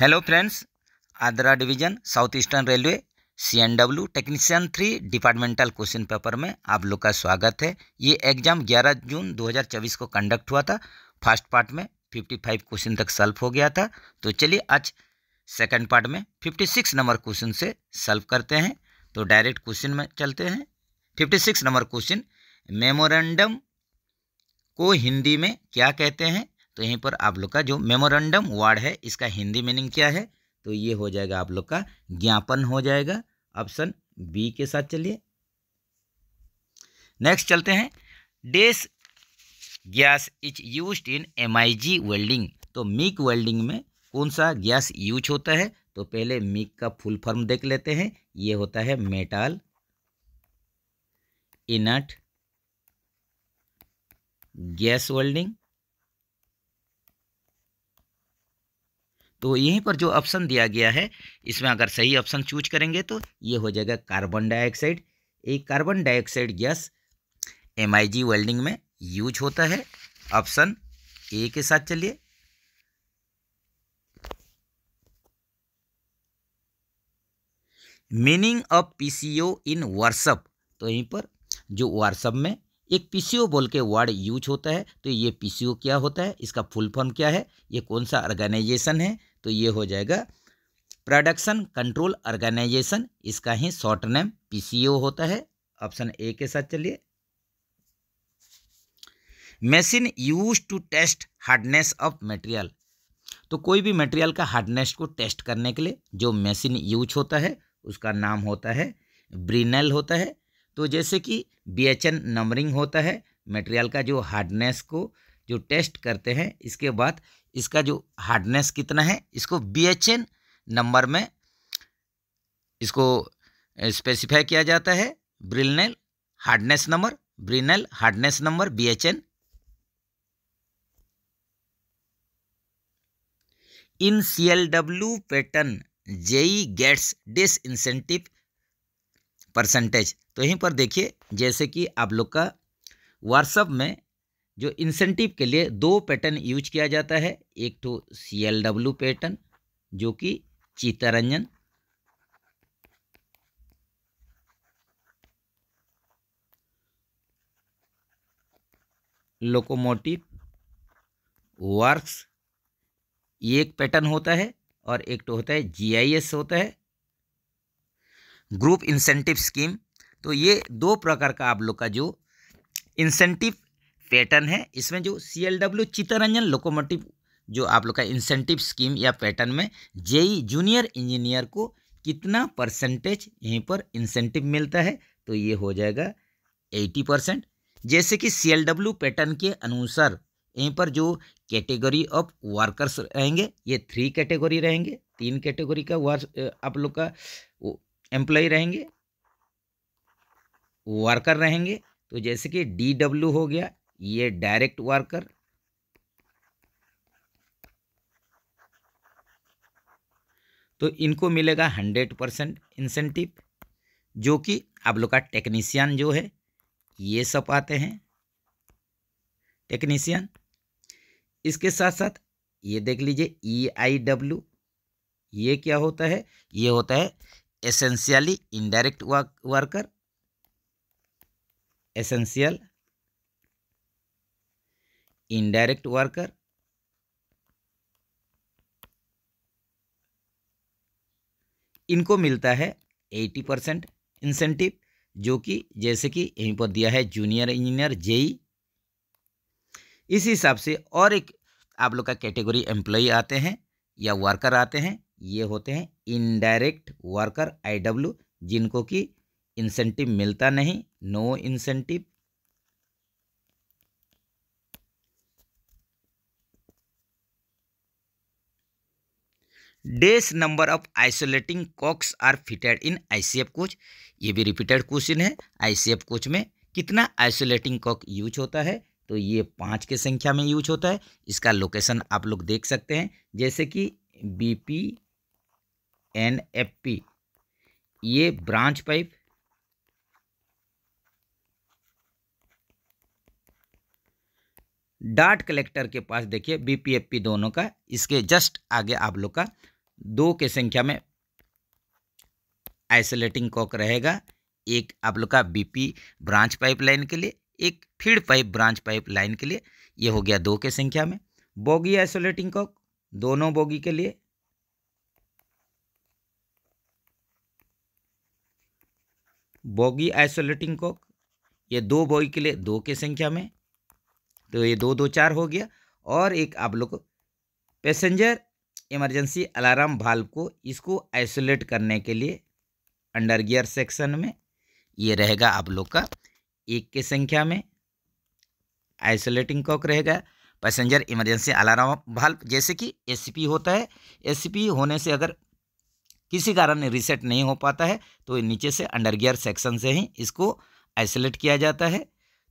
Hello friends Adra division South Eastern Railway C N W technician three departmental question paper में आप लोग का स्वागत है ये एग्जाम 11 जून 2024 को कंडक्ट हुआ था फर्स्ट पार्ट में 55 क्वेश्चन तक सल्व हो गया था तो चलिए आज सेकंड पार्ट में 56 नंबर क्वेश्चन से सल्व करते हैं तो डायरेक्ट क्वेश्चन में चलते हैं फिफ्टी नंबर क्वेश्चन मेमोरेंडम को हिंदी में क्या कहते हैं तो यहीं पर आप लोग का जो मेमोरेंडम वार्ड है इसका हिंदी मीनिंग क्या है तो ये हो जाएगा आप लोग का ज्ञापन हो जाएगा ऑप्शन बी के साथ चलिए नेक्स्ट चलते हैं this gas is use in M welding तो मिक वेल्डिंग में कौन सा गैस यूज होता है तो पहले मिक का फुल फॉर्म देख लेते हैं ये होता है मेटाल इनट गैस वेल्डिंग तो यहीं पर जो ऑप्शन दिया गया है इसमें अगर सही ऑप्शन चूज करेंगे तो ये हो जाएगा कार्बन डाइऑक्साइड ये carbon dioxide gas M welding में यूज होता है ऑप्शन ए के साथ चलिए मीनिंग ऑफ पीसीओ इन वर्सअप तो यहीं पर जो वर्सअप में एक पीसीओ बोल के वर्ड यूज होता है तो ये पीसीओ क्या होता है इसका फुल फॉर्म क्या है ये कौन सा ऑर्गेनाइजेशन है तो ये हो जाएगा प्रोडक्शन कंट्रोल ऑर्गेनाइजेशन इसका ही शॉर्ट नेम पीसीओ होता है ऑप्शन ए के साथ चलिए machine use to test hardness of material तो कोई भी मटेरियल का हार्डनेस को टेस्ट करने के लिए जो मशीन यूज होता है उसका नाम होता है ब्रिनल होता है तो जैसे कि बी नंबरिंग होता है मटेरियल का जो हार्डनेस को जो टेस्ट करते हैं इसके बाद इसका जो हार्डनेस कितना है इसको बी नंबर में इसको स्पेसिफाई किया जाता है Brinell hardness number Brinell hardness number B H N in C L W pattern JE gets this incentive percentage तो यहीं पर देखिए जैसे कि आप लोग का व्हाट्सअप में जो इंसेंटिव के लिए दो पैटर्न यूज किया जाता है एक तो सी एल डब्ल्यू पैटर्न जो कि चितरंजन लोकोमोटिव वर्क्स ये एक पैटर्न होता है और एक तो होता है जीआईएस होता है ग्रुप इंसेंटिव स्कीम तो ये दो प्रकार का आप लोग का जो इंसेंटिव पैटर्न है इसमें जो C L W Chittaranjan locomotive जो आप लोग का इंसेंटिव स्कीम या पैटर्न में जेई जूनियर इंजीनियर को कितना परसेंटेज यहीं पर इंसेंटिव मिलता है तो ये हो जाएगा एटी परसेंट जैसे कि सी एल डब्ल्यू पैटर्न के अनुसार यहीं पर जो कैटेगरी ऑफ वर्कर्स रहेंगे ये थ्री कैटेगरी रहेंगे तीन कैटेगरी का वर्क आप लोग का एम्प्लॉय रहेंगे वर्कर रहेंगे तो जैसे कि डी डब्ल्यू हो गया ये डायरेक्ट वर्कर तो इनको मिलेगा हंड्रेड परसेंट इंसेंटिव जो कि आप लोग का टेक्नीशियन जो है ये सब आते हैं टेक्नीशियन इसके साथ साथ ये देख लीजिए ई आई डब्ल्यू ये क्या होता है ये होता है essentially indirect worker essential indirect worker इनको मिलता है 80 परसेंट इंसेंटिव जो कि जैसे कि यहीं पर दिया है जूनियर इंजीनियर जेई इस हिसाब से और एक आप लोग का कैटेगरी एम्प्लॉय आते हैं या वर्कर आते हैं ये होते हैं इनडायरेक्ट वर्कर आईडब्ल्यू जिनको कि इंसेंटिव मिलता नहीं no incentive this number of isolating cocks are fitted in ICF coach ये भी रिपीटेड क्वेश्चन है आईसीएफ कोच में कितना आइसोलेटिंग कॉक यूज होता है तो ये पाँच के संख्या में यूज होता है इसका लोकेशन आप लोग देख सकते हैं जैसे कि B P N F P ये ब्रांच पाइप डाट कलेक्टर के पास देखिए बीपीएफपी दोनों का इसके जस्ट आगे आप लोग का दो के संख्या में आइसोलेटिंग कॉक रहेगा एक आप लोग का बीपी ब्रांच पाइपलाइन के लिए एक feed pipe branch pipe line के लिए ये हो गया दो के संख्या में बोगी आइसोलेटिंग कॉक दोनों बोगी के लिए बोगी आइसोलेटिंग कॉक ये दो बोगी के लिए दो के संख्या में तो ये दो दो चार हो गया और एक आप लोग पैसेंजर इमरजेंसी अलार्म भाल्व को इसको आइसोलेट करने के लिए अंडर गियर सेक्शन में ये रहेगा आप लोग का एक के संख्या में आइसोलेटिंग कॉक रहेगा पैसेंजर इमरजेंसी अलार्म भाल्व जैसे कि एसपी होता है एसपी होने से अगर किसी कारण रिसेट नहीं हो पाता है तो नीचे से अंडर गियर सेक्शन से ही इसको आइसोलेट किया जाता है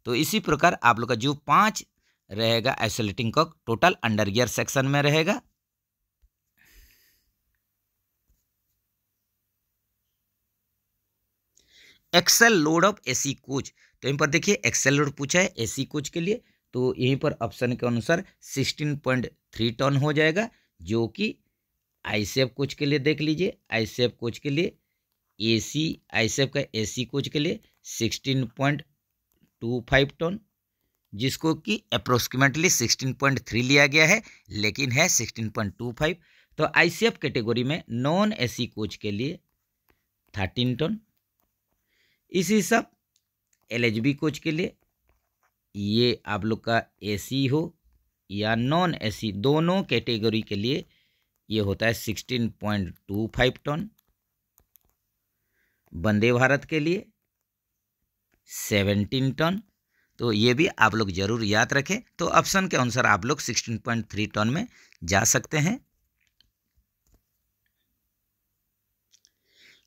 तो इसी प्रकार आप लोग का जो पांच रहेगा isolating cock total under gear section में रहेगा axle load of AC coach तो यहीं पर देखिए एक्सेल लोड पूछा है एसी कोच के लिए तो यहीं पर ऑप्शन के अनुसार सिक्सटीन पॉइंट थ्री टन हो जाएगा जो कि आईसेफ कोच के लिए देख लीजिए आईसेफ कोच के लिए एसी आईसेफ का एसी कोच के लिए sixteen point two five ton जिसको कि अप्रोक्सीमेटली सिक्सटीन पॉइंट थ्री लिया गया है लेकिन है सिक्सटीन पॉइंट टू फाइव तो आईसीएफ कैटेगरी में नॉन एसी कोच के लिए थर्टीन टन इसी सब एलएचबी कोच के लिए ये आप लोग का एसी हो या नॉन एसी दोनों कैटेगरी के लिए ये होता है sixteen point two five ton Vande Bharat के लिए सेवेंटीन टन तो ये भी आप लोग जरूर याद रखें तो ऑप्शन के अनुसार आप लोग सिक्सटीन पॉइंट थ्री टन में जा सकते हैं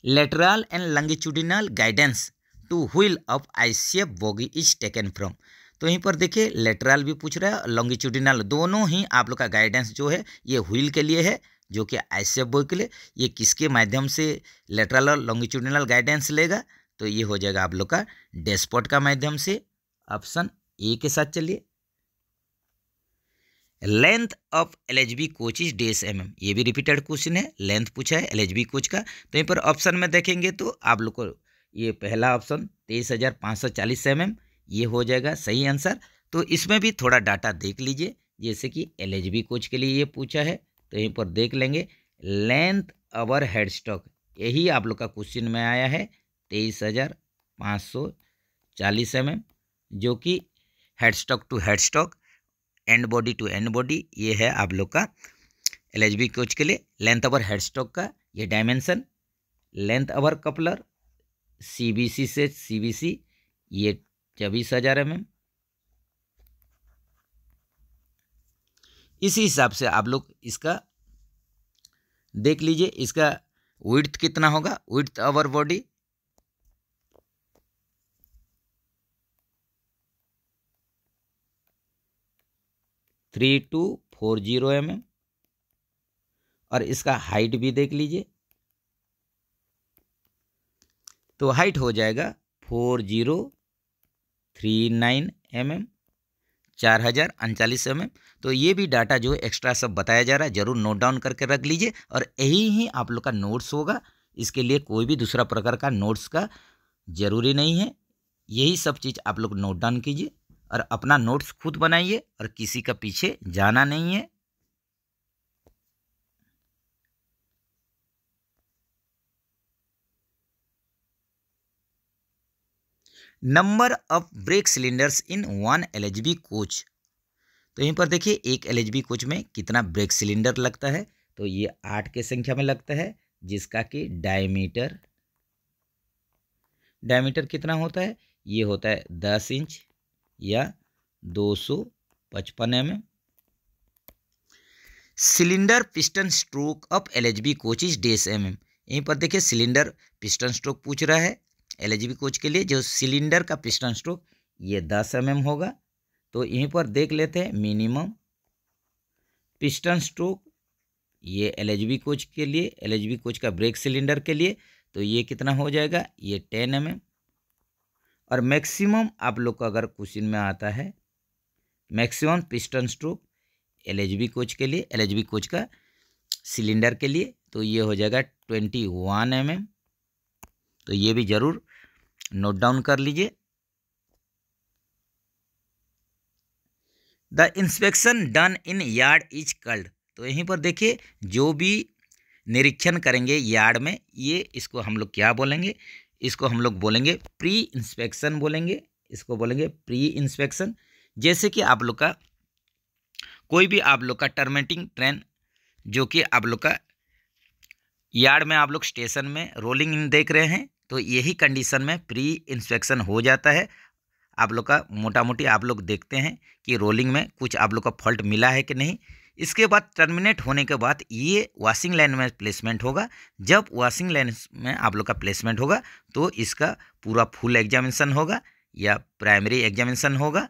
lateral and longitudinal guidance to wheel of I bogie is taken from तो यहीं पर देखिए लेटरल भी पूछ रहा है लॉन्गिट्यूडिनल दोनों ही आप लोग का गाइडेंस जो है ये व्हील के लिए है जो कि आई बोगी के लिए ये किसके माध्यम से लेटरल और लॉन्गिट्यूडिनल गाइडेंस लेगा तो ये हो जाएगा आप लोग का डैशबोर्ड का माध्यम से ऑप्शन ए के साथ चलिए length of L H B coach is dash M M ये भी रिपीटेड क्वेश्चन है लेंथ पूछा है एल एच बी कोच का तो यहीं पर ऑप्शन में देखेंगे तो आप लोग को ये पहला ऑप्शन तेईस हज़ार पाँच सौ चालीस एम एम ये हो जाएगा सही आंसर तो इसमें भी थोड़ा डाटा देख लीजिए जैसे कि एल एच बी कोच के लिए ये पूछा है तो यहीं पर देख लेंगे लेंथ अवर हेड स्टॉक यही आप लोग का क्वेश्चन में आया है तेईस हज़ार पाँच सौ चालीस एम एम जो कि head stock to head stock and body to end body ये है आप लोग का एल एच बी कोच के लिए लेंथ ओवर हेड स्टॉक का ये dimension length over coupler C B C से सी बी सी ये चौबीस हज़ार एम एम इसी हिसाब से आप लोग इसका देख लीजिए इसका विड्थ कितना होगा width over body three two four zero M M और इसका हाइट भी देख लीजिए तो हाइट हो जाएगा four zero three nine M M चार हज़ार अनचालीस एम तो ये भी डाटा जो है एक्स्ट्रा सब बताया जा रहा है ज़रूर नोट डाउन करके रख लीजिए और यही ही आप लोग का नोट्स होगा इसके लिए कोई भी दूसरा प्रकार का नोट्स का ज़रूरी नहीं है यही सब चीज़ आप लोग नोट डाउन कीजिए और अपना नोट्स खुद बनाइए और किसी का पीछे जाना नहीं है number of brake cylinders in one L coach तो यहीं पर देखिए एक एल कोच में कितना ब्रेक सिलेंडर लगता है तो ये आठ के संख्या में लगता है जिसका कि डायमीटर डायमीटर कितना होता है ये होता है दस इंच या दो सौ पचपन M M cylinder piston stroke up L H B coaches dash M M यहीं पर देखिए सिलेंडर पिस्टन स्ट्रोक पूछ रहा है एल एच बी कोच के लिए जो सिलेंडर का पिस्टन स्ट्रोक ये दस एम एम होगा तो यहीं पर देख लेते हैं मिनिमम पिस्टन स्ट्रोक ये एल एच बी कोच के लिए एल एच बी कोच का ब्रेक सिलेंडर के लिए तो ये कितना हो जाएगा ये टेन एम एम और मैक्सिमम आप लोग का अगर क्वेश्चन में आता है maximum piston stroke L coach के लिए एल कोच का सिलेंडर के लिए तो ये हो जाएगा ट्वेंटी वन एम एम तो ये भी ज़रूर नोट डाउन कर लीजिए the inspection done in yard is called तो यहीं पर देखिए जो भी निरीक्षण करेंगे यार्ड में ये इसको हम लोग क्या बोलेंगे इसको हम लोग बोलेंगे प्री इंस्पेक्शन बोलेंगे इसको बोलेंगे प्री इंस्पेक्शन जैसे कि आप लोग का कोई भी आप लोग का टर्मेटिंग ट्रेन जो कि आप लोग का यार्ड में आप लोग स्टेशन में रोलिंग इन देख रहे हैं तो यही कंडीशन में प्री इंस्पेक्शन हो जाता है आप लोग का मोटा मोटी आप लोग देखते हैं कि रोलिंग में कुछ आप लोग का फॉल्ट मिला है कि नहीं इसके बाद टर्मिनेट होने के बाद ये वॉशिंग लाइन में प्लेसमेंट होगा जब वॉशिंग लाइन में आप लोग का प्लेसमेंट होगा तो इसका पूरा फुल एग्जामिनेशन होगा या प्राइमरी एग्जामिनेशन होगा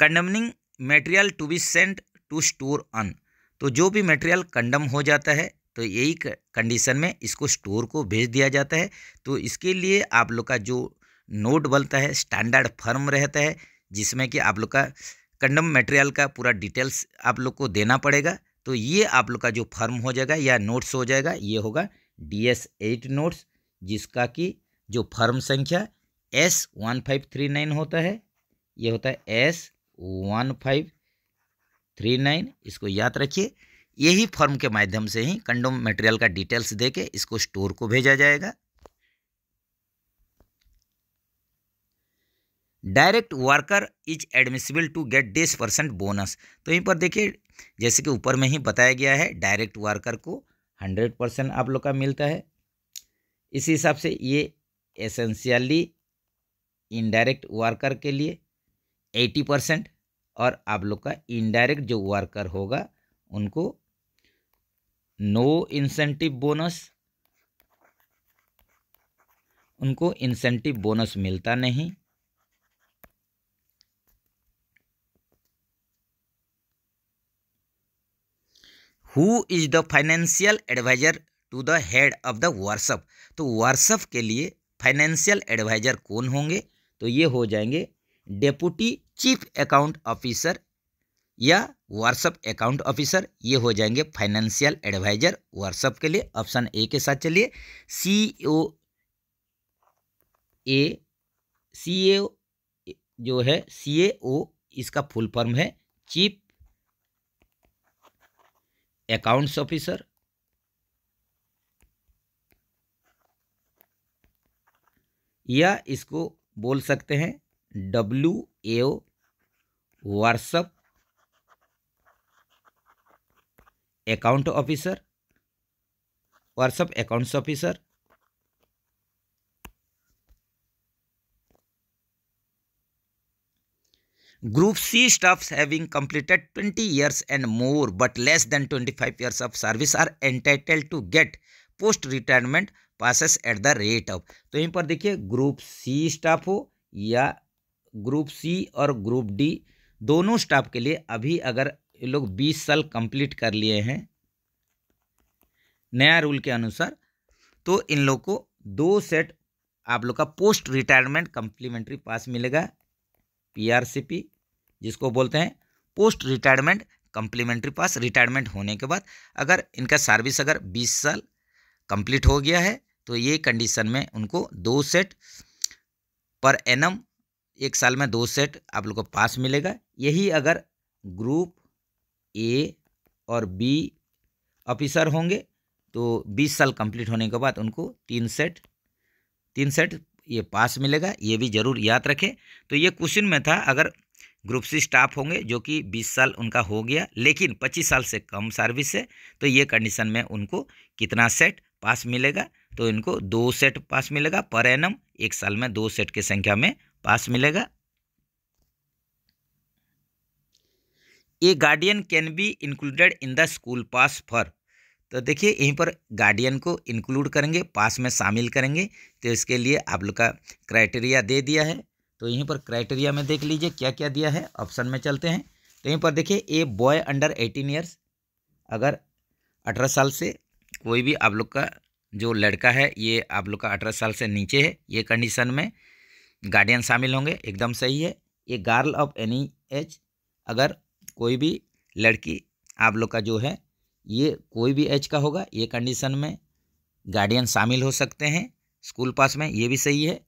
condemning material to be sent to store on तो जो भी मटेरियल कंडम हो जाता है तो यही कंडीशन में इसको स्टोर को भेज दिया जाता है तो इसके लिए आप लोग का जो नोट बनता है स्टैंडर्ड फर्म रहता है जिसमें कि आप लोग का कंडम मटेरियल का पूरा डिटेल्स आप लोग को देना पड़ेगा तो ये आप लोग का जो फर्म हो जाएगा या नोट्स हो जाएगा ये होगा डी एस एट नोट्स जिसका कि जो फर्म संख्या S one five three nine होता है ये होता है S one five three nine इसको याद रखिए यही फर्म के माध्यम से ही कंडोम मटेरियल का डिटेल्स देके इसको स्टोर को भेजा जाएगा direct worker is admissible to get dash percent bonus तो यहीं पर देखिए जैसे कि ऊपर में ही बताया गया है डायरेक्ट वर्कर को हंड्रेड परसेंट आप लोग का मिलता है इसी हिसाब से ये एसेंशियली इनडायरेक्ट वर्कर के लिए एटी परसेंट और आप लोग का इनडायरेक्ट जो वर्कर होगा उनको नो इंसेंटिव बोनस उनको इंसेंटिव बोनस मिलता नहीं who is the financial adviser to the head of the workshop तो व्हाट्सअप के लिए फाइनेंशियल एडवाइजर कौन होंगे तो ये हो जाएंगे डेपुटी चीफ अकाउंट ऑफिसर या व्हाट्सअप अकाउंट ऑफिसर ये हो जाएंगे फाइनेंशियल एडवाइजर व्हाट्सअप के लिए ऑप्शन ए के साथ चलिए सी ओ ए सी ए जो है सी ए ओ इसका फुल फॉर्म है चीफ अकाउंट्स ऑफिसर या इसको बोल सकते हैं W A O workshop account officer workshop accounts officer Group C staffs having completed 20 years and more but less than 25 years of service are entitled to get post retirement passes at the rate of तो यहीं पर देखिए group C staff हो या group C और group D दोनों staff के लिए अभी अगर ये लोग 20 साल कंप्लीट कर लिए हैं नया रूल के अनुसार तो इन लोग को दो सेट आप लोग का पोस्ट रिटायरमेंट कंप्लीमेंट्री पास मिलेगा पीआरसीपी जिसको बोलते हैं post retirement complimentary pass retirement होने के बाद अगर इनका सर्विस अगर 20 साल कंप्लीट हो गया है तो ये कंडीशन में उनको दो सेट पर एनम एक साल में दो सेट आप लोग को पास मिलेगा यही अगर ग्रुप ए और बी ऑफिसर होंगे तो 20 साल कंप्लीट होने के बाद उनको तीन सेट तीन सेट ये पास मिलेगा ये भी ज़रूर याद रखें तो ये क्वेश्चन में था अगर ग्रुप सी स्टाफ होंगे जो कि 20 साल उनका हो गया लेकिन 25 साल से कम सर्विस है तो ये कंडीशन में उनको कितना सेट पास मिलेगा तो इनको दो सेट पास मिलेगा पर एनम एक साल में दो सेट की संख्या में पास मिलेगा a guardian can be included in the school pass for तो देखिए यहीं पर गार्डियन को इंक्लूड करेंगे पास में शामिल करेंगे तो इसके लिए आप लोग का क्राइटेरिया दे दिया है तो यहीं पर क्राइटेरिया में देख लीजिए क्या क्या दिया है ऑप्शन में चलते हैं तो यहीं पर देखिए a boy under eighteen years अगर अठारह साल से कोई भी आप लोग का जो लड़का है ये आप लोग का अठारह साल से नीचे है ये कंडीशन में गार्डियन शामिल होंगे एकदम सही है ये गार्ल ऑफ एनी एज अगर कोई भी लड़की आप लोग का जो है ये कोई भी एज का होगा ये कंडीशन में गार्डियन शामिल हो सकते हैं स्कूल पास में ये भी सही है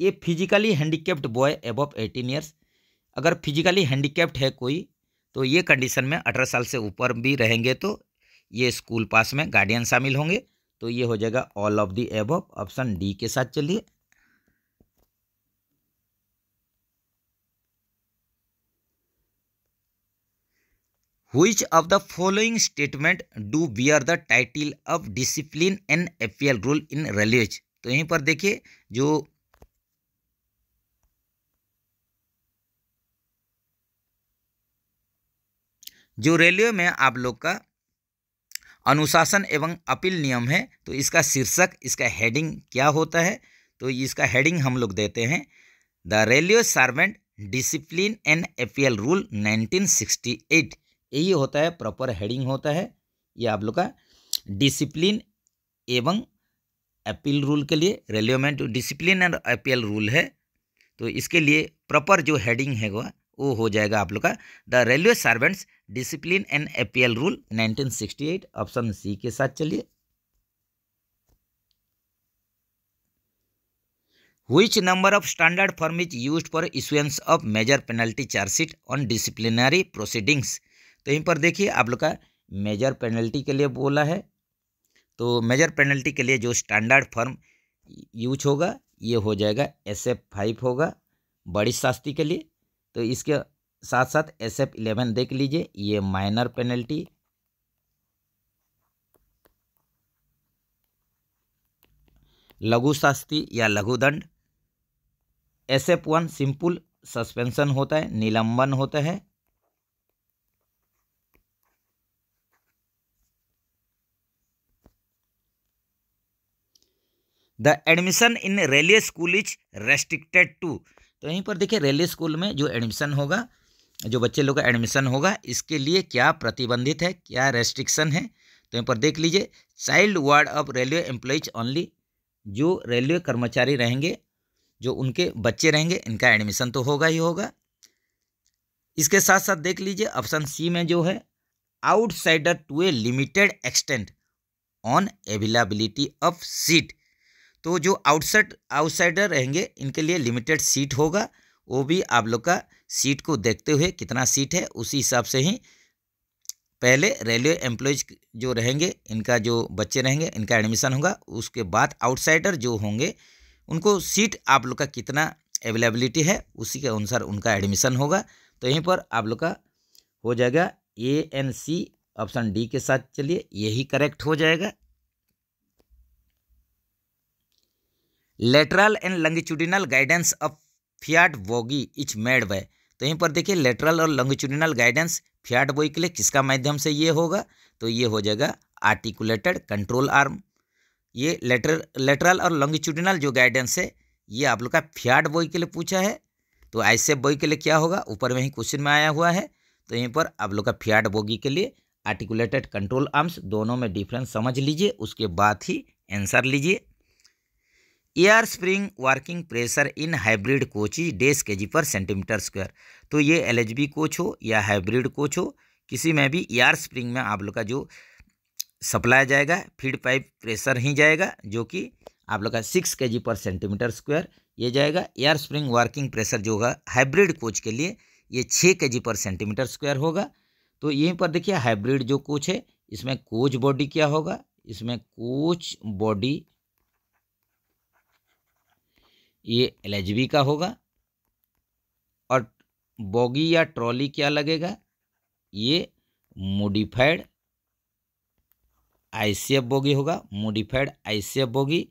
ये physically handicapped boy above eighteen years अगर फिजिकली हैंडीकेप्ड है कोई तो ये कंडीशन में अठारह साल से ऊपर भी रहेंगे तो ये स्कूल पास में गार्डियन शामिल होंगे तो ये हो जाएगा all of the above option D के साथ चलिए which of the following statement do bear the title of discipline and appeal rule in railways? तो यहीं पर देखिए जो जो रेलवे में आप लोग का अनुशासन एवं अपील नियम है तो इसका शीर्षक इसका हेडिंग क्या होता है तो इसका हेडिंग हम लोग देते हैं the railway servant discipline and appeal rule 1968 यही होता है प्रॉपर हेडिंग होता है ये आप लोग का डिसिप्लिन एवं अपील रूल के लिए relevant discipline and appeal rule है तो इसके लिए प्रॉपर जो हेडिंग है वो हो जाएगा आप लोग का the railway servants discipline and appeal rule 1968 option C के साथ चलिए which number of standard form is use for issuance of major penalty chargesheet on disciplinary proceedings तो यहीं पर देखिए आप लोग का मेजर पेनल्टी के लिए बोला है तो मेजर पेनल्टी के लिए जो स्टैंडर्ड फॉर्म यूज होगा ये हो जाएगा एस एफ फाइव होगा बड़ी शास्ती के लिए तो इसके साथ साथ एस एफ इलेवन देख लीजिए ये माइनर पेनल्टी लघु शास्ती या लघु दंड S F one simple suspension होता है निलंबन होता है the admission in railway school is restricted to तो यहीं पर देखिए रेलवे स्कूल में जो एडमिशन होगा जो बच्चे लोग का एडमिशन होगा इसके लिए क्या प्रतिबंधित है क्या रेस्ट्रिक्शन है तो यहीं पर देख लीजिए child ward of railway employees only जो रेलवे कर्मचारी रहेंगे जो उनके बच्चे रहेंगे इनका एडमिशन तो होगा ही होगा इसके साथ साथ देख लीजिए ऑप्शन सी में जो है outsider to a limited extent on availability of seat तो जो आउटसाइड आउटसाइडर रहेंगे इनके लिए लिमिटेड सीट होगा वो भी आप लोग का सीट को देखते हुए कितना सीट है उसी हिसाब से ही पहले रेलवे एम्प्लॉयज जो रहेंगे इनका जो बच्चे रहेंगे इनका एडमिशन होगा उसके बाद आउटसाइडर जो होंगे उनको सीट आप लोग का कितना अवेलेबिलिटी है उसी के अनुसार उनका एडमिशन होगा तो यहीं पर आप लोग का हो जाएगा A and C option D के साथ चलिए यही करेक्ट हो जाएगा lateral and longitudinal guidance of FIAT bogie is made by तो यहीं पर देखिए लेटरल और लंगिट्यूडिनल गाइडेंस फियाट बोई के लिए किसका माध्यम से ये होगा तो ये हो जाएगा आर्टिकुलेटेड कंट्रोल आर्म ये लेटर लेटरल और लंगिट्यूडिनल जो गाइडेंस है ये आप लोग का फियाट बॉय के लिए पूछा है तो ऐसे बॉय के लिए क्या होगा ऊपर में ही क्वेश्चन में आया हुआ है तो यहीं पर आप लोग का फियाट बोगी के लिए आर्टिकुलेटेड कंट्रोल आर्म्स दोनों में डिफरेंस समझ लीजिए उसके बाद ही आंसर लीजिए air spring working pressure in hybrid coach is dash K G per centimetre square तो ये एल एच बी कोच हो या हाइब्रिड कोच हो किसी में भी एयर स्प्रिंग में आप लोग का जो सप्लाई जाएगा फीड पाइप प्रेशर ही जाएगा जो कि आप लोग का सिक्स के जी पर सेंटीमीटर स्क्वायर ये जाएगा एयर स्प्रिंग वर्किंग प्रेशर जो होगा हाइब्रिड कोच के लिए ये छः K G per centimetre square होगा तो यहीं पर देखिए हाइब्रिड जो कोच है इसमें कोच बॉडी क्या होगा इसमें कोच बॉडी ये एल का होगा और बोगी या ट्रॉली क्या लगेगा ये मोडिफाइड आईसीएफ बोगी होगा मोडिफाइड आईसीएफ बोगी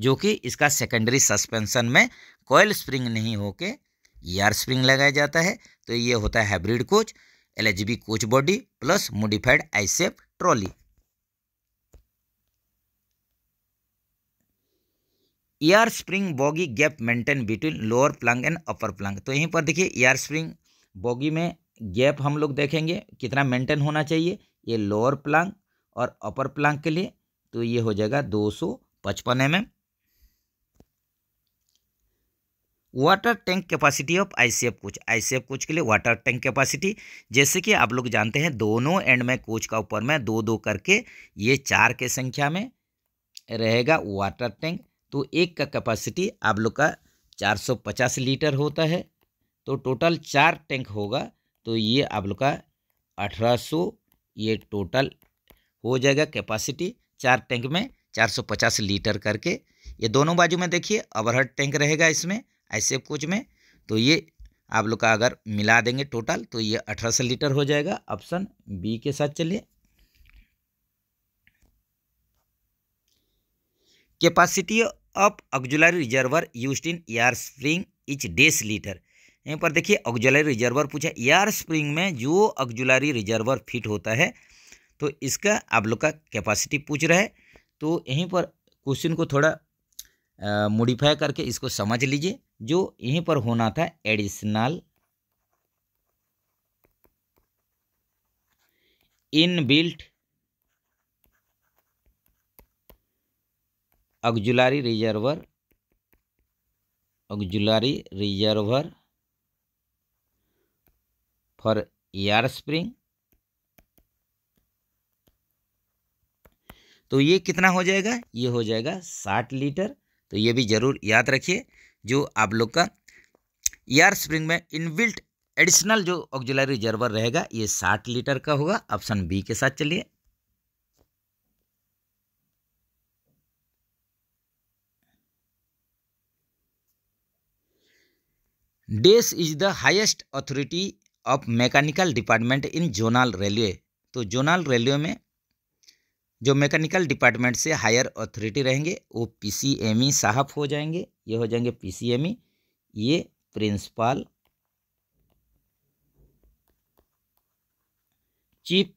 जो कि इसका सेकेंडरी सस्पेंशन में कोयल स्प्रिंग नहीं होके यार स्प्रिंग लगाया जाता है तो ये होता है hybrid coach L coach body plus modified ICF trolley air spring bogie gap maintain between lower plank and upper plank तो यहीं पर देखिए एयर स्प्रिंग बॉगी में गैप हम लोग देखेंगे कितना मेंटेन होना चाहिए ये लोअर प्लंग और अपर प्लंग के लिए तो ये हो जाएगा दो सौ पचपन M M water tank capacity of ICF coach F coach के लिए वाटर टैंक कैपेसिटी जैसे कि आप लोग जानते हैं दोनों एंड में कोच का ऊपर में दो दो करके ये चार के संख्या में रहेगा वाटर टैंक तो एक का कैपेसिटी आप लोग का 450 लीटर होता है तो टोटल चार टैंक होगा तो ये आप लोग का 1800 ये टोटल हो जाएगा कैपेसिटी चार टैंक में 450 लीटर करके ये दोनों बाजू में देखिए ओवरहेड टैंक रहेगा इसमें ऐसे कुछ में तो ये आप लोग का अगर मिला देंगे टोटल तो ये अठारह सौ लीटर हो जाएगा ऑप्शन बी के साथ चलिए capacity up auxiliary reservoir use in air spring is dash litre यहीं पर देखिए ऑक्जुलरी रिजर्वर पूछा एयर स्प्रिंग में जो ऑक्जुलरी रिजर्वर फिट होता है तो इसका आप लोग का कैपेसिटी पूछ रहा है तो यहीं पर क्वेश्चन को थोड़ा मोडिफाई करके इसको समझ लीजिए जो यहीं पर होना था additional inbuilt built auxiliary reservoir auxiliary reservoir for air spring तो ये कितना हो जाएगा ये हो जाएगा साठ लीटर तो ये भी ज़रूर याद रखिए जो आप लोग का एयर स्प्रिंग में इनबिल्ट एडिशनल जो ऑक्जुलरी रिजर्वर रहेगा ये साठ लीटर का होगा ऑप्शन बी के साथ चलिए dash is the highest authority of mechanical department in zonal railway तो जोनल रेलवे में जो मैकेनिकल डिपार्टमेंट से हायर अथॉरिटी रहेंगे वो पीसीएमई e साहब हो जाएंगे ये हो जाएंगे पीसीएमई e। ये प्रिंसिपल चीफ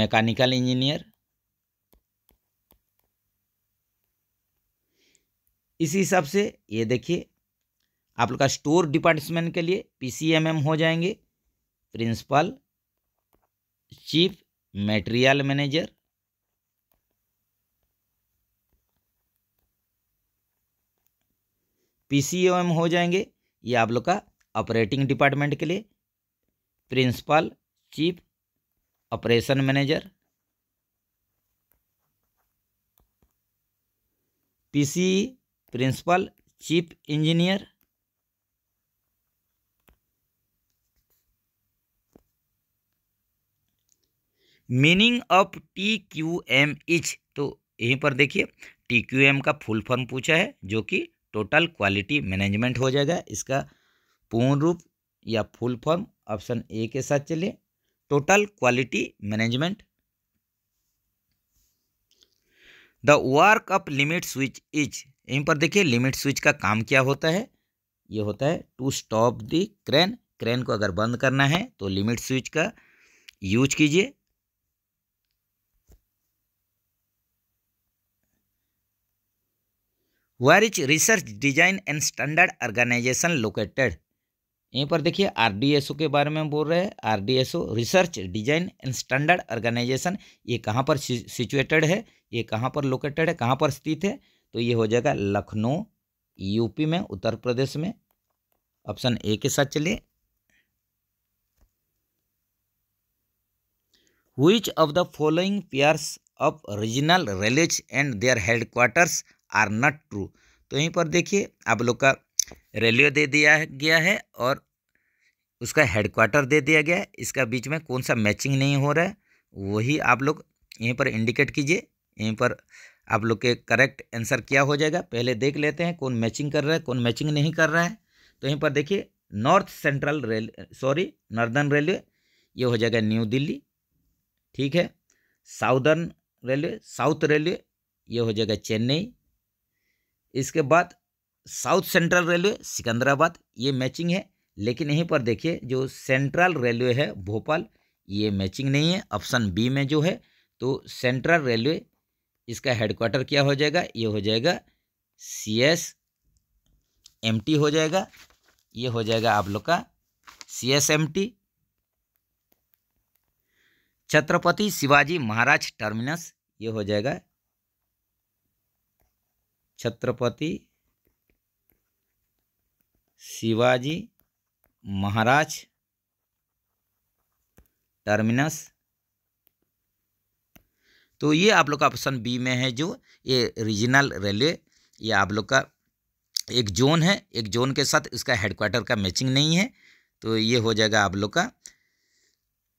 मैकेनिकल इंजीनियर इसी हिसाब से ये देखिए आप लोग का स्टोर डिपार्टमेंट के लिए पीसीएमएम हो जाएंगे principal chief material manager PCM हो जाएंगे ये आप लोग का ऑपरेटिंग डिपार्टमेंट के लिए principal chief operation manager PC principal chief engineer meaning of T Q M is तो यहीं पर देखिए टी क्यू एम का फुल फॉर्म पूछा है जो कि टोटल क्वालिटी मैनेजमेंट हो जाएगा इसका पूर्ण रूप या फुल फॉर्म ऑप्शन ए के साथ चलिए total quality management the work of limit switch is यहीं पर देखिए लिमिट स्विच का काम क्या होता है ये होता है to stop the crane crane को अगर बंद करना है तो लिमिट स्विच का यूज कीजिए where is research design and standard organisation located यहीं पर देखिए आरडीएसओ के बारे में बोल रहे हैं RDSO research design and standard organisation ये कहाँ पर सिचुएटेड है ये कहाँ पर लोकेटेड है कहाँ पर स्थित है तो ये हो जाएगा लखनऊ यूपी में उत्तर प्रदेश में ऑप्शन ए के साथ चलिए which of the following pairs of regional railways and their headquarters are not true तो यहीं पर देखिए आप लोग का रेलवे दे दिया गया है और उसका हेडक्वार्टर दे दिया गया है इसका बीच में कौन सा मैचिंग नहीं हो रहा है वही आप लोग यहीं पर इंडिकेट कीजिए यहीं पर आप लोग के करेक्ट आंसर क्या हो जाएगा पहले देख लेते हैं कौन मैचिंग कर रहा है कौन मैचिंग नहीं कर रहा है तो यहीं पर देखिए north central rail sorry northern railway ये हो जाएगा न्यू दिल्ली ठीक है साउदर्न रेलवे साउथ रेलवे ये हो जाएगा चेन्नई इसके बाद साउथ सेंट्रल रेलवे सिकंदराबाद ये मैचिंग है लेकिन यहीं पर देखिए जो सेंट्रल रेलवे है भोपाल ये मैचिंग नहीं है ऑप्शन बी में जो है तो सेंट्रल रेलवे इसका हेडक्वार्टर क्या हो जाएगा ये हो जाएगा सी एस एम टी हो जाएगा ये हो जाएगा आप लोग का C S M T Chhatrapati Shivaji Maharaj terminus ये हो जाएगा छत्रपति शिवाजी महाराज टर्मिनस तो ये आप लोग का ऑप्शन बी में है जो ये रीजनल रेलवे ये आप लोग का एक जोन है एक जोन के साथ इसका हेडक्वार्टर का मैचिंग नहीं है तो ये हो जाएगा आप लोग का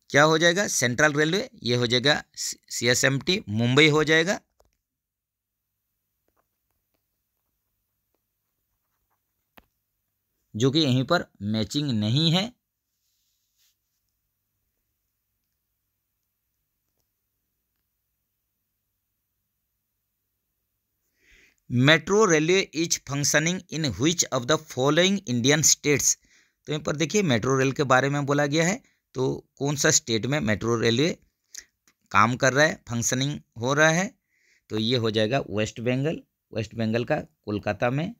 क्या हो जाएगा सेंट्रल रेलवे ये हो जाएगा C S M T Mumbai हो जाएगा जो कि यहीं पर मैचिंग नहीं है metro railway is functioning in which of the following Indian states तो यहाँ पर देखिए मेट्रो रेल के बारे में बोला गया है तो कौन सा स्टेट में मेट्रो रेलवे काम कर रहा है फंक्शनिंग हो रहा है तो ये हो जाएगा वेस्ट बंगाल वेस्ट बंगाल का कोलकाता में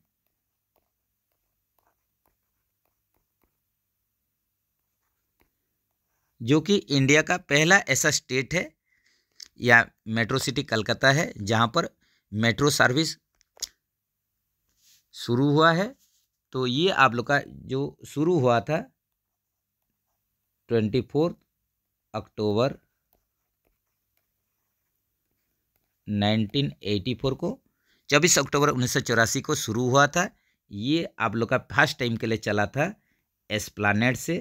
जो कि इंडिया का पहला ऐसा स्टेट है या मेट्रो सिटी कलकत्ता है जहां पर मेट्रो सर्विस शुरू हुआ है तो ये आप लोग का जो शुरू हुआ था ट्वेंटी फोर्थ अक्टूबर 1984 को 24 अक्टूबर उन्नीस को शुरू हुआ था ये आप लोग का फर्स्ट टाइम के लिए चला था एस प्लानट से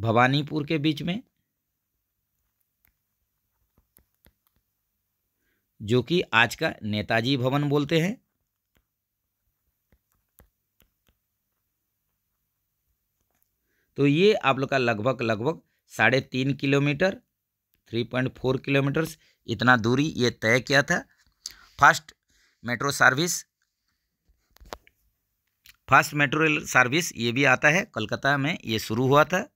भवानीपुर के बीच में जो कि आज का नेताजी भवन बोलते हैं तो ये आप लोग का लगभग लगभग साढ़े तीन kilometre three point four kilometres इतना दूरी ये तय किया था first metro service first metro service ये भी आता है कोलकाता में ये शुरू हुआ था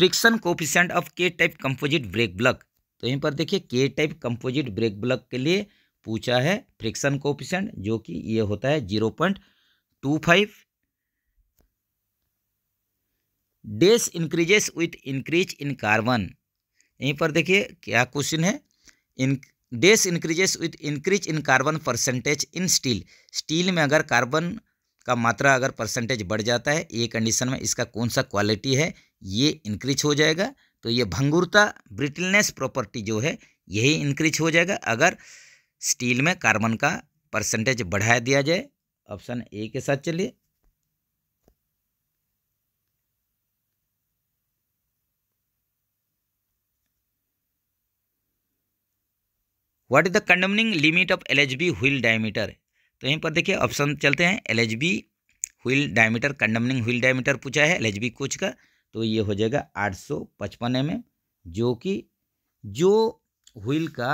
friction coefficient of K type composite brake block तो यहीं पर देखिए के टाइप कंपोजिट ब्रेक ब्लॉक के लिए पूछा है फ्रिक्शन कोफिशेंट जो कि ये होता है zero point two five dash increases with increase in carbon यहीं पर देखिए क्या क्वेश्चन है in dash increases with increase in carbon percentage in steel steel में अगर कार्बन का मात्रा अगर परसेंटेज बढ़ जाता है ये कंडीशन में इसका कौन सा क्वालिटी है ये इंक्रीज हो जाएगा तो ये भंगुरता ब्रिटलनेस प्रॉपर्टी जो है यही इंक्रीज हो जाएगा अगर स्टील में कार्बन का परसेंटेज बढ़ाया दिया जाए ऑप्शन ए के साथ चलिए the is limit of L H B wheel diameter तो यहीं पर देखिए ऑप्शन चलते हैं L H B wheel diameter condemning wheel diameter पूछा है एल एच बी कोच का तो ये हो जाएगा आठ सौ पचपन एम mm, एम जो कि जो व्हील का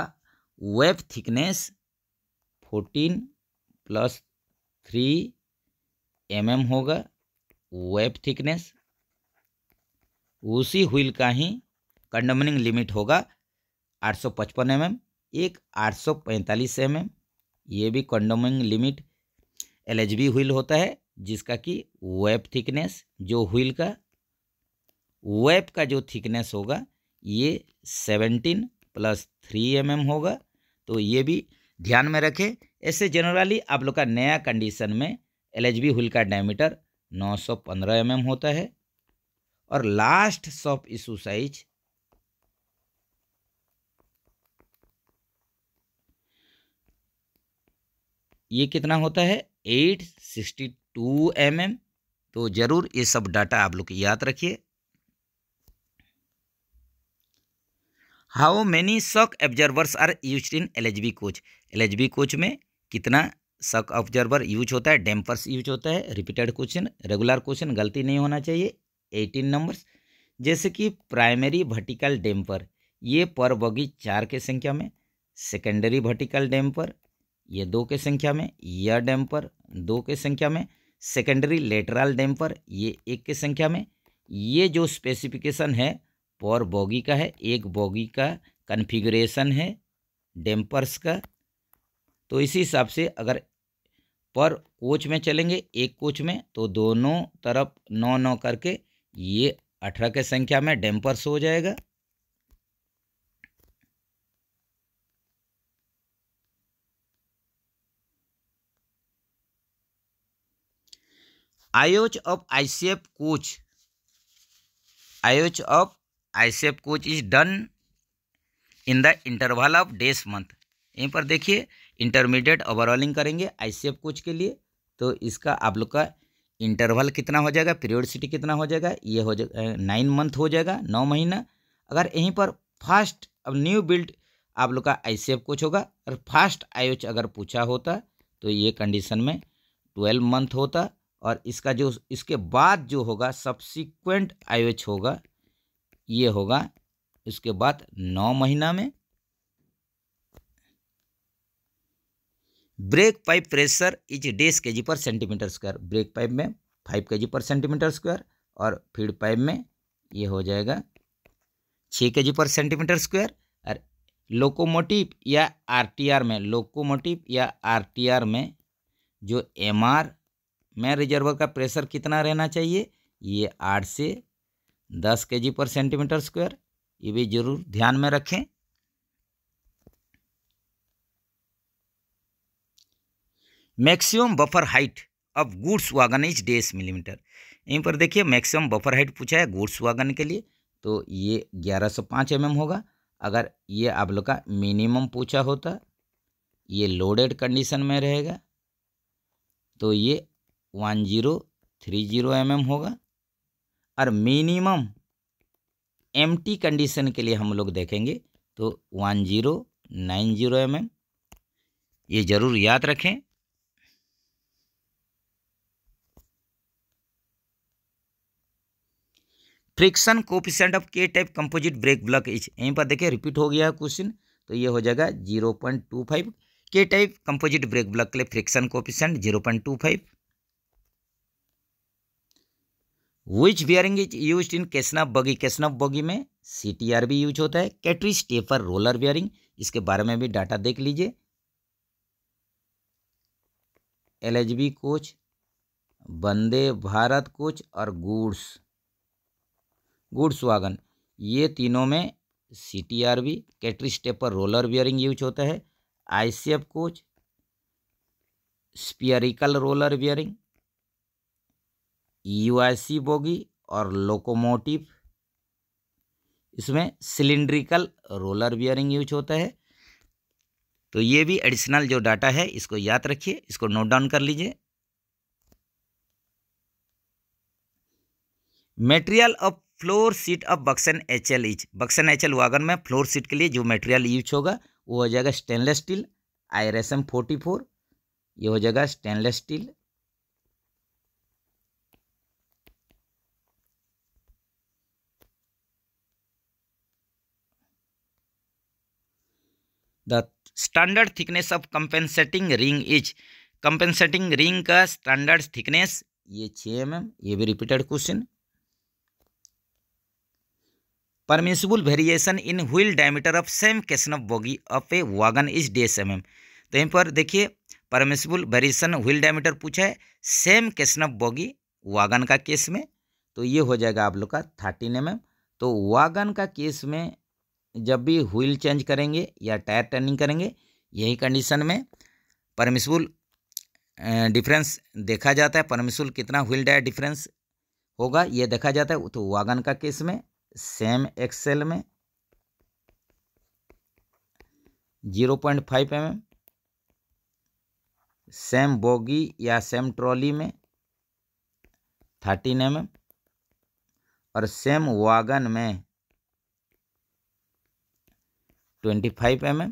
web thickness fourteen plus three M M होगा वेब थिकनेस उसी व्हील का ही कंडमनिंग लिमिट होगा आठ सौ पचपन एम mm, एम एक आठ सौ पैंतालीस एम mm, एम ये भी condemning limit L H B wheel होता है जिसका कि वेब थिकनेस जो व्हील का वेब का जो थिकनेस होगा ये seventeen plus three M M होगा तो ये भी ध्यान में रखें ऐसे जनरली आप लोग का नया कंडीशन में एल एच बी व्हील का डायमीटर नौ सौ पंद्रह एम एम होता है और लास्ट सॉफ्ट इशू साइज ये कितना होता है eight sixty two M M तो ज़रूर ये सब डाटा आप लोग याद रखिए how many shock observers are use in L H B coach L H B coach में कितना शक ऑब्जर्वर यूज होता है डैम्पर्स यूज होता है रिपीटेड क्वेश्चन रेगुलर क्वेश्चन गलती नहीं होना चाहिए एटीन नंबर्स जैसे कि प्राइमरी वर्टिकल डैम्पर ये पर बगी चार के संख्या में सेकेंडरी वर्टिकल डैम्पर ये दो के संख्या में यह डैम्पर दो के संख्या में सेकेंडरी लेटरल डैम्पर ये एक के संख्या में ये जो स्पेसिफिकेशन है पॉर बॉगी का है एक बॉगी का कन्फिग्रेशन है डैम्पर्स का तो इसी हिसाब से अगर पर कोच में चलेंगे एक कोच में तो दोनों तरफ नौ नौ करके ये अठारह के संख्या में डैम्पर्स हो जाएगा IOH of ICF coach IOH of ICF coach is done in the interval of dash month यहीं पर देखिए इंटरमीडिएट ओवरऑलिंग करेंगे आईसीएफ कोच के लिए तो इसका आप लोग का इंटरवल कितना हो जाएगा पीरियडसिटी कितना हो जाएगा ये हो जाएगा नाइन मंथ हो जाएगा नौ महीना अगर यहीं पर फास्ट अब न्यू बिल्ड आप लोग का आई कोच होगा और फास्ट आयोच अगर पूछा होता तो ये कंडीशन में ट्वेल्व मंथ होता और इसका जो इसके बाद जो होगा सब्सिक्वेंट आईओएच होगा ये होगा इसके बाद नौ महीना में brake pipe pressure is dash K G per centimetre square brake pipe में five K G per centimetre square और फीड पाइप में ये हो जाएगा छः K G per centimetre square और लोकोमोटिव या आरटीआर में लोकोमोटिव या आरटीआर में जो एमआर मैं रिजर्वर का प्रेशर कितना रहना चाहिए ये आठ से दस के जी पर सेंटीमीटर स्क्वायर ये भी जरूर ध्यान में रखें maximum buffer height of goods wagon is dash millimetre यहीं पर देखिए मैक्सिमम बफर हाइट पूछा है गुड्स वागन के लिए तो ये ग्यारह सौ पाँच एम mm होगा अगर ये आप लोग का मिनिमम पूछा होता ये लोडेड कंडीशन में रहेगा तो ये one zero three zero M M होगा और मिनिमम एम टी कंडीशन के लिए हम लोग देखेंगे तो one zero nine zero M M ये ज़रूर याद रखें friction coefficient of K type composite brake block is यहीं पर देखिए रिपीट हो गया क्वेश्चन तो ये हो जाएगा zero point two five K type composite brake block के लिए friction coefficient zero point two five which bearing is use in Casnub bogie Casnub bogie में सी टी आर भी यूज होता है कैटरी स्टेपर रोलर बियरिंग इसके बारे में भी डाटा देख लीजिए L H B coach Vande Bharat coach और गुड्स गुड्स वागन ये तीनों में C T R B cartridge tapered roller bearing use होता है I C F coach spherical roller bearing UIC bogie और लोकोमोटिव इसमें सिलिंड्रिकल रोलर बियरिंग यूज होता है तो ये भी एडिशनल जो डाटा है इसको याद रखिए इसको नोट डाउन कर लीजिए material of floor sheet of BOXN H L is BOXN H L wagon में फ्लोर सीट के लिए जो मटेरियल यूज होगा वो हो जाएगा stainless steel I R S M forty four ये हो जाएगा stainless steel the standard thickness of compensating ring is compensating ring का स्टैंडर्ड थिकनेस ये छ एम एम ये भी repeated question permissible variation in wheel diameter of same Casnub of bogie of a wagon is D S M M तो यहीं पर देखिए permissible variation wheel diameter पूछा है same Casnub of bogie wagon का case में तो ये हो जाएगा आप लोग का थर्टीन एम एम तो वागन का केस में जब भी व्हील चेंज करेंगे या टायर टर्निंग करेंगे यही कंडीशन में परमिसबुल डिफरेंस देखा जाता है परमिसबुल कितना व्हील डायर डिफरेंस होगा ये देखा जाता है तो वागन का केस में सेम एक्सेल में zero point five M same bogie या सेम ट्रॉली में थर्टीन एम mm और सेम वागन में ट्वेंटी फाइव एम एम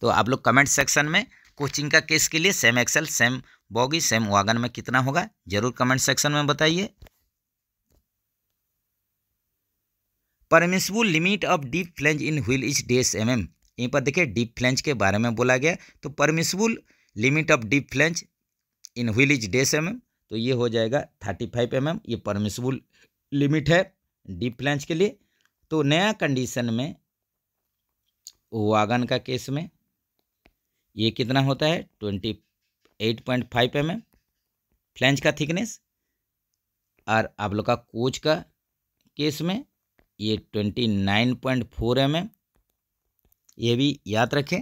तो आप लोग कमेंट सेक्शन में कोचिंग का केस के लिए same axle same bogie same wagon में कितना होगा जरूर कमेंट सेक्शन में बताइए permissible limit of deep flange in wheel is dash M M यहीं पर देखिए डीप फ्लेंज के बारे में बोला गया तो permissible limit of deep flange in wheel is dash M M तो ये हो जाएगा थर्टी फाइव एम एम ये परमिशबुल लिमिट है डीप फ्लेंज के लिए तो नया कंडीशन में वागन का केस में ये कितना होता है twenty eight point five M M flange का थिकनेस और आप लोग का कोच का केस में ये twenty nine point four M M ये भी याद रखें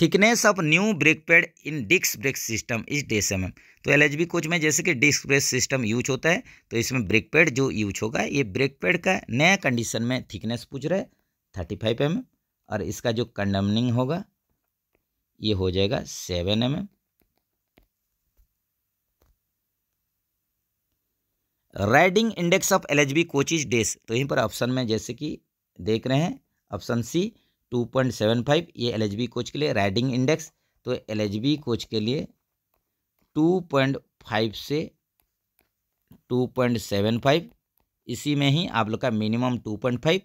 thickness of new brake pad in disc brake system is dash M तो एल कोच में जैसे कि डिस्क ब्रेक सिस्टम यूज होता है तो इसमें ब्रेक पैड जो यूज होगा ये ब्रेक पैड का नया कंडीशन में थिकनेस पूछ रहा है थर्टी फाइव एम और इसका जो कंडमनिंग होगा ये हो जाएगा seven M M riding index of L H B coaches dash तो यहीं पर ऑप्शन में जैसे कि देख रहे हैं option C two point seven five ये एल एच बी कोच के लिए राइडिंग इंडेक्स तो एल एच बी कोच के लिए टू पॉइंट फाइव से टू पॉइंट सेवन फाइव इसी में ही आप लोग का मिनिमम टू पॉइंट फाइव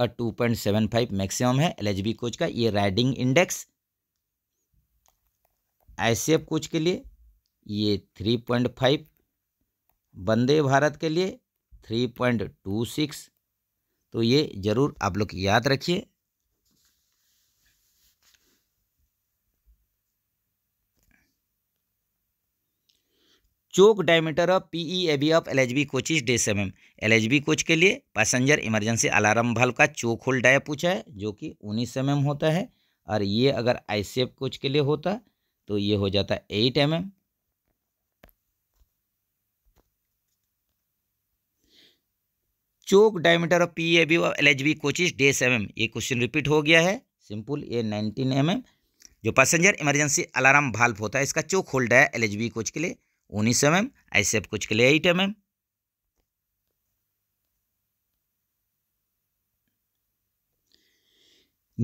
और two point seven five maximum है एल एच बी कोच का ये riding index I C F coach के लिए ये थ्री पॉइंट फाइव वंदे भारत के लिए थ्री पॉइंट टू सिक्स तो ये ज़रूर आप लोग याद रखिए choke diameter of P E A B of L H B coaches dash M M L H B coach के लिए पैसेंजर इमरजेंसी अलार्म भाल्व का चोक होल डाया पूछा है जो कि उन्नीस एम एम होता है और ये अगर आई सी एफ कोच के लिए होता तो ये हो जाता eight M M choke diameter of P A B of L H B coaches dash seven M ये क्वेश्चन रिपीट हो गया है सिंपल ये नाइनटीन एम एम जो पैसेंजर इमरजेंसी अलार्म भाल्व होता है इसका चोक होल्ड है एल एच बी कोच के लिए उन्नीस एम एम आई सेफ कुछ के लिए eight M M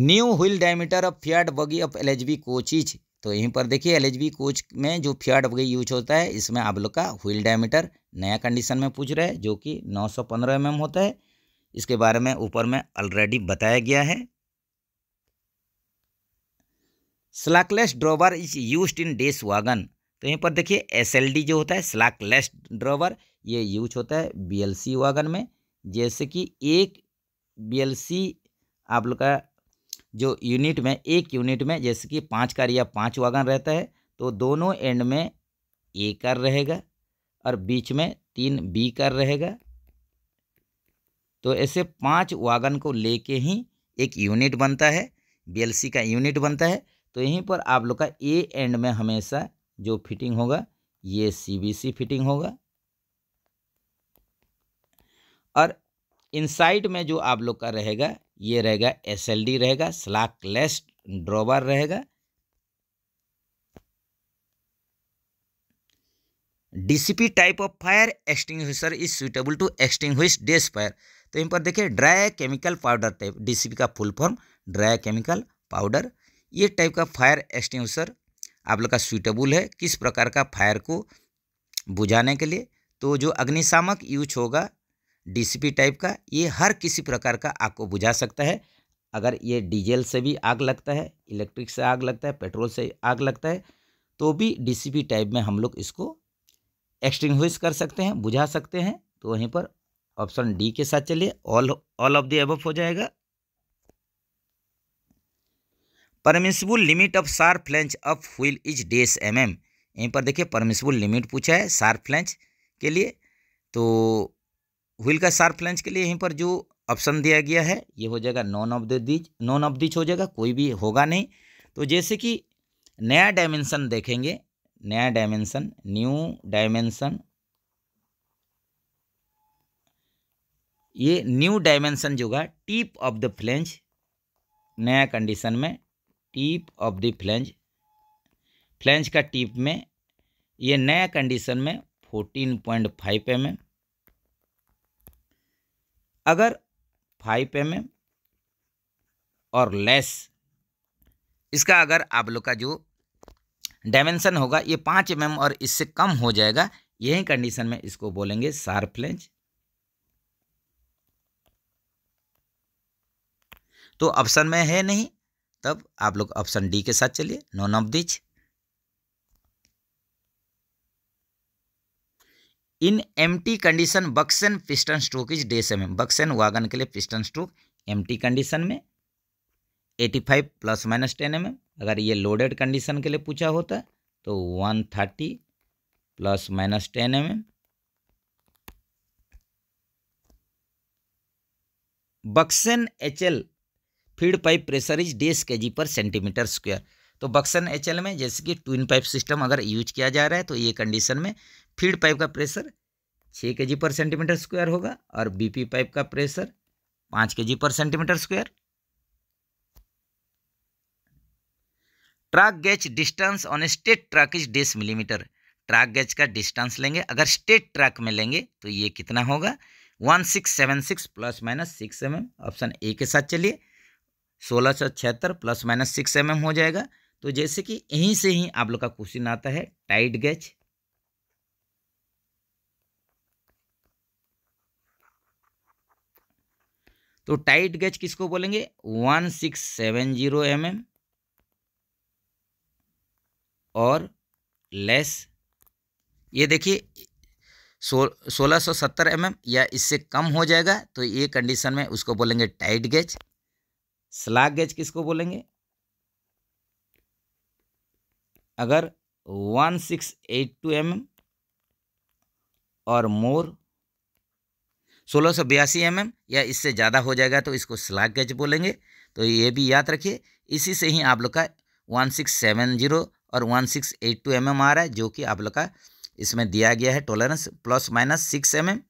new wheel diameter of FIAT bogie of L H B coaches तो यहीं पर देखिए एल एच बी कोच में जो फियाड बगी यूज होता है इसमें आप लोग का व्हील डायमीटर नया कंडीशन में पूछ रहे हैं जो कि नौ सौ पंद्रह एम एम होता है इसके बारे में ऊपर में ऑलरेडी बताया गया है slackless drawbar is use in dash wagon तो यहीं पर देखिए एस जो होता है स्लाक लेस ड्रॉवर ये यूज होता है बी एल सी वागन में जैसे कि एक बी एल सी आप लोग का जो यूनिट में एक यूनिट में जैसे कि पाँच कार या पाँच वागन रहता है तो दोनों एंड में ए कार रहेगा और बीच में तीन बी कार रहेगा तो ऐसे पांच वागन को लेके ही एक यूनिट बनता है सी का यूनिट बनता है तो यहीं पर आप लोग का ए एंड में हमेशा जो फिटिंग होगा ये सीबीसी फिटिंग होगा और इनसाइड में जो आप लोग का रहेगा ये रहेगा एसएलडी रहेगा स्लाक लेस ड्रॉवर रहेगा DCP type of fire extinguisher is suitable to extinguish dash fire तो इन पर देखिए dry chemical powder type DCP का full form dry chemical powder ये टाइप का फायर एक्सटिंग आप लोग का सूटेबुल है किस प्रकार का फायर को बुझाने के लिए तो जो अग्निशामक यूज होगा डीसीपी टाइप का ये हर किसी प्रकार का आग को बुझा सकता है अगर ये डीजल से भी आग लगता है इलेक्ट्रिक से आग लगता है पेट्रोल से आग लगता है तो भी डीसीपी टाइप में हम लोग इसको एक्सटिंग कर सकते हैं बुझा सकते हैं तो वहीं पर ऑप्शन डी के साथ चलिए all all of the above हो जाएगा permissible limit of sharp flange of wheel is dash M M यहीं पर देखिए परमिशबुल लिमिट पूछा है शार्प फ्लेंच के लिए तो व्हील का शार्प फ्लेंच के लिए यहीं पर जो ऑप्शन दिया गया है ये हो जाएगा none of the these none of these हो जाएगा कोई भी होगा नहीं तो जैसे कि नया डायमेंशन देखेंगे नया डायमेंशन न्यू डायमेंशन ये न्यू डायमेंशन जो होगा टिप ऑफ द फ्लेंच नया कंडीशन में tip of the flange flange का टिप में ये नया कंडीशन में fourteen point five M M अगर फाइव एम एम और लेस इसका अगर आप लोग का जो डायमेंशन होगा ये पाँच एम एम और इससे कम हो जाएगा यही कंडीशन में इसको बोलेंगे सार फ्लेंज तो ऑप्शन में है नहीं तब आप लोग ऑप्शन डी के साथ चलिए none of these in empty condition BOXN piston stroke is dash seven BOXN wagon के लिए पिस्टन स्ट्रोक एम्प्टी कंडीशन में 85 प्लस माइनस टेन एम अगर ये लोडेड कंडीशन के लिए पूछा होता तो 130 plus minus ten M BOXN H L feed pipe pressure is dash K G per centimetre square तो बक्सन एच में जैसे कि ट्विन पाइप सिस्टम अगर यूज किया जा रहा है तो ये कंडीशन में फीड पाइप का प्रेशर छः K G per centimetre square होगा और बीपी पाइप का प्रेशर पाँच K G per centimetre square track gauge distance on straight track is dash millimetre track gauge का डिस्टेंस लेंगे अगर स्टेट ट्रैक में लेंगे तो ये कितना होगा one six seven six plus minus six M M option A के साथ चलिए सोलह सौ छिहत्तर प्लस माइनस सिक्स एम हो जाएगा तो जैसे कि यहीं से ही आप लोग का क्वेश्चन आता है टाइट गेज तो टाइट गेज किसको बोलेंगे one six seven zero M M और लेस ये देखिए सो सोलह सौ सत्तर एम या इससे कम हो जाएगा तो ये कंडीशन में उसको बोलेंगे टाइट गेज स्लाग गेज किसको बोलेंगे अगर one six eight two M M और मोर सोलह सौ बयासी एम एम या इससे ज़्यादा हो जाएगा तो इसको स्लाग गेज बोलेंगे तो ये भी याद रखिए इसी से ही आप लोग का वन सिक्स सेवन जीरो और one six eight two M M आ रहा है जो कि आप लोग का इसमें दिया गया है tolerance plus minus six M M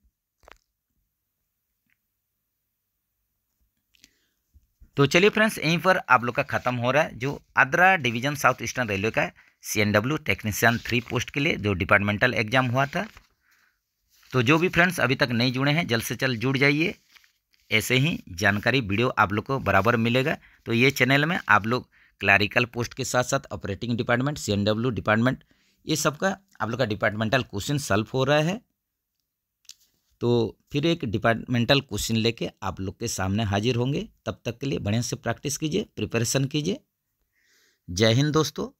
तो चलिए फ्रेंड्स यहीं पर आप लोग का खत्म हो रहा है जो Adra division South Eastern Railway का C N W technician three post के लिए जो डिपार्टमेंटल एग्जाम हुआ था तो जो भी फ्रेंड्स अभी तक नहीं जुड़े हैं जल्द से जल्द जुड़ जाइए ऐसे ही जानकारी वीडियो आप लोग को बराबर मिलेगा तो ये चैनल में आप लोग क्लरिकल पोस्ट के साथ साथ ऑपरेटिंग डिपार्टमेंट सी डिपार्टमेंट ये सबका आप लोग का डिपार्टमेंटल क्वेश्चन सल्व हो रहा है तो फिर एक डिपार्टमेंटल क्वेश्चन लेके आप लोग के सामने हाजिर होंगे तब तक के लिए बढ़िया से प्रैक्टिस कीजिए प्रिपरेशन कीजिए जय हिंद दोस्तों